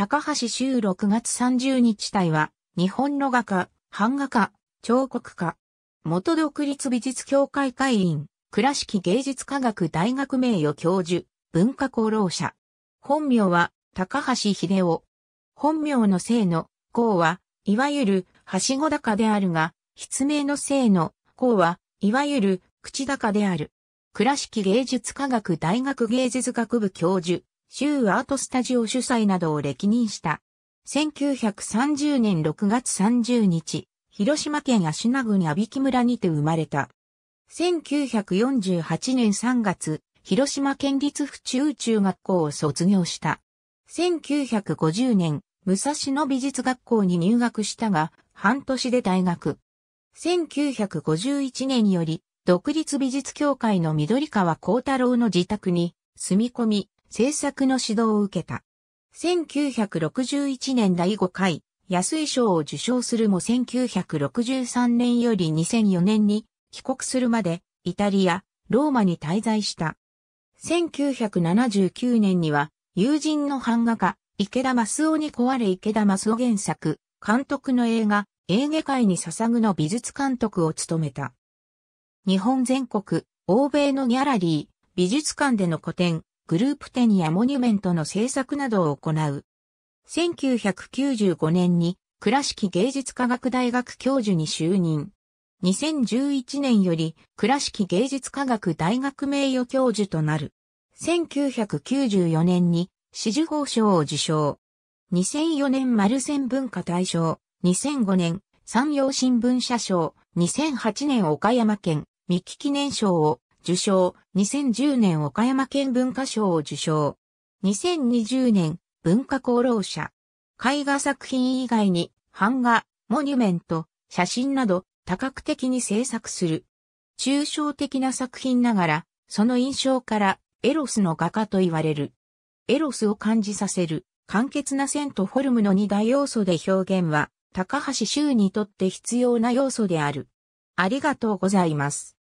高橋修6月30日隊は、日本の画家、版画家、彫刻家、元独立美術協会会員、倉敷芸術科学大学名誉教授、文化功労者。本名は、高橋秀夫。本名の姓の、号は、いわゆる、はしご高であるが、筆名の姓の、号は、いわゆる、口高である。倉敷芸術科学大学芸術学部教授、州アートスタジオ主催などを歴任した。1930年6月30日、広島県足名郡阿比木村にて生まれた。1948年3月、広島県立府中中学校を卒業した。1950年、武蔵野美術学校に入学したが、半年で退学。1951年により、独立美術協会の緑川幸太郎の自宅に住み込み、制作の指導を受けた。1961年第5回安井賞を受賞するも1963年より2004年に帰国するまでイタリア、ローマに滞在した。1979年には友人の版画家池田増夫に壊れ池田増夫原作、監督の映画、映画界に捧ぐの美術監督を務めた。日本全国、欧米のギャラリー、美術館での個展、グループ展やモニュメントの制作などを行う。1995年に倉敷芸術科学大学教授に就任。2011年より倉敷芸術科学大学名誉教授となる。1994年に紫綬褒章を受賞。2004年マルセン文化大賞。2005年山陽新聞社賞。2008年岡山県三木記念賞を受賞、2010年岡山県文化賞を受賞。2020年、文化功労者。絵画作品以外に、版画、モニュメント、写真など、多角的に制作する。抽象的な作品ながら、その印象から、エロスの画家と言われる。エロスを感じさせる、簡潔な線とフォルムの二大要素で表現は、高橋周にとって必要な要素である。ありがとうございます。